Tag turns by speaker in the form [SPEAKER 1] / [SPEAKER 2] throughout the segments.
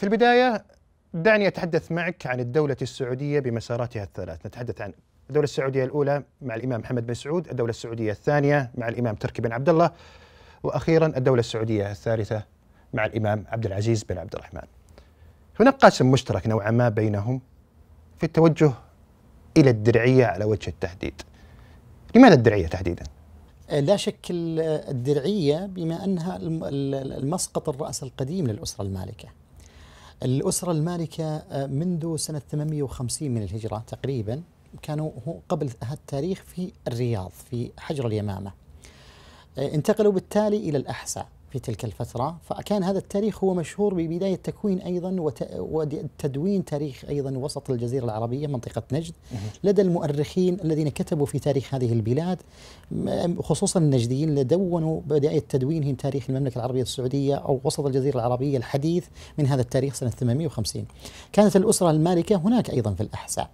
[SPEAKER 1] في البداية دعني أتحدث معك عن الدولة السعودية بمساراتها الثلاث نتحدث عن الدولة السعودية الأولى مع الإمام محمد بن سعود الدولة السعودية الثانية مع الإمام تركي بن عبد الله وأخيرا الدولة السعودية الثالثة مع الإمام عبد العزيز بن عبد الرحمن هناك قاسم مشترك نوعا ما بينهم في التوجه إلى الدرعية على وجه التحديد لماذا الدرعية تحديدا؟ لا شك
[SPEAKER 2] الدرعية بما أنها المسقط الرأس القديم للأسرة المالكة الأسرة المالكة آه، منذ سنة 850 من الهجرة تقريبا كانوا قبل هذا التاريخ في الرياض في حجر اليمامة آه، انتقلوا بالتالي إلى الأحساء في تلك الفترة فكان هذا التاريخ هو مشهور ببداية تكوين أيضا وتدوين تاريخ أيضا وسط الجزيرة العربية منطقة نجد لدى المؤرخين الذين كتبوا في تاريخ هذه البلاد خصوصا النجديين دونوا بداية تدوينهم تاريخ المملكة العربية السعودية أو وسط الجزيرة العربية الحديث من هذا التاريخ سنة 850 كانت الأسرة المالكة هناك أيضا في الأحساء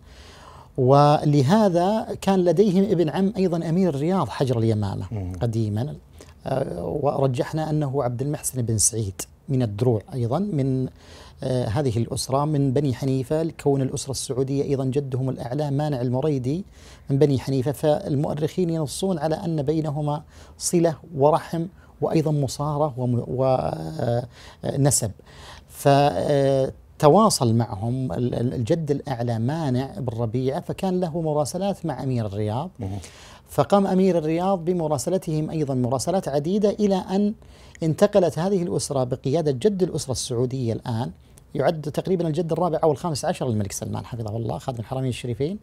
[SPEAKER 2] ولهذا كان لديهم ابن عم ايضا امير الرياض حجر اليمامه قديما ورجحنا أنه عبد المحسن بن سعيد من الدروع أيضا من آه، هذه الأسرة من بني حنيفة لكون الأسرة السعودية أيضا جدهم الأعلى مانع المريدي من بني حنيفة فالمؤرخين ينصون على أن بينهما صلة ورحم وأيضا مصارة ونسب آه، ف آه، تواصل معهم الجد الاعلى مانع بالربيعه فكان له مراسلات مع امير الرياض فقام امير الرياض بمراسلتهم ايضا مراسلات عديده الى ان انتقلت هذه الاسره بقياده جد الاسره السعوديه الان يعد تقريبا الجد الرابع او الخامس عشر للملك سلمان حفظه الله خادم الحرمين الشريفين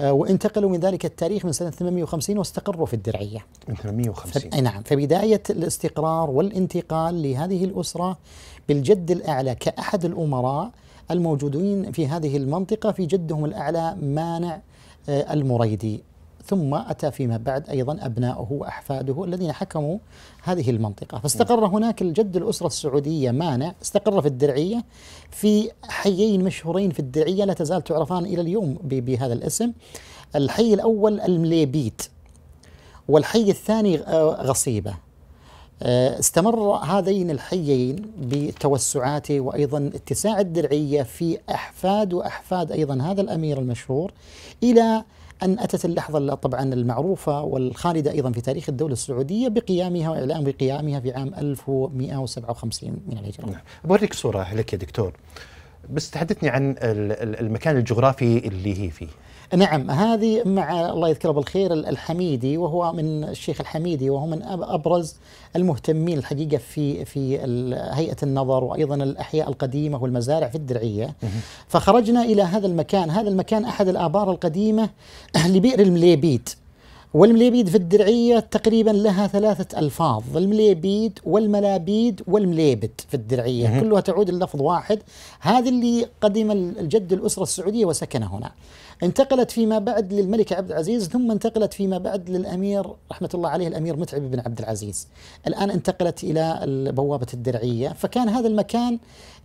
[SPEAKER 2] آه، وانتقلوا من ذلك التاريخ من سنة 850 واستقروا في الدرعية من 850 نعم فبداية الاستقرار والانتقال لهذه الأسرة بالجد الأعلى كأحد الأمراء الموجودين في هذه المنطقة في جدهم الأعلى مانع آه، المريدي ثم أتى فيما بعد أيضا أبنائه وأحفاده الذين حكموا هذه المنطقة فاستقر هناك الجد الأسرة السعودية مانع استقر في الدرعية في حيين مشهورين في الدرعية لا تزال تعرفان إلى اليوم بهذا الاسم الحي الأول المليبيت والحي الثاني آه، غصيبة آه، استمر هذين الحيين بتوسعات وأيضا اتساع الدرعية في أحفاد وأحفاد أيضا هذا الأمير المشهور إلى أن أتت اللحظة طبعا المعروفة والخالدة أيضا في تاريخ الدولة السعودية بقيامها وإعلان بقيامها في عام 1157 من
[SPEAKER 1] الهجرة نعم. بوريك صورة لك يا دكتور بس تحدثني عن المكان الجغرافي اللي هي فيه
[SPEAKER 2] نعم هذه مع الله يذكره بالخير الحميدي وهو من الشيخ الحميدي وهو من ابرز المهتمين الحقيقه في في هيئه النظر وايضا الاحياء القديمه والمزارع في الدرعيه فخرجنا الى هذا المكان هذا المكان احد الابار القديمه لبئر المليبيد والمليبيد في الدرعية تقريبا لها ثلاثة ألفاظ المليبيد والملابيد والمليبت في الدرعية كلها تعود للفظ واحد هذه اللي قدم الجد الأسرة السعودية وسكن هنا انتقلت فيما بعد للملك عبد العزيز ثم انتقلت فيما بعد للأمير رحمة الله عليه الأمير متعب بن عبد العزيز الآن انتقلت إلى بوابة الدرعية فكان هذا المكان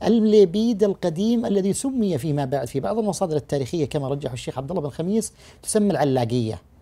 [SPEAKER 2] المليبيد القديم الذي سمي فيما بعد في بعض المصادر التاريخية كما رجح الشيخ عبد الله بن خميس تسمى العلاقية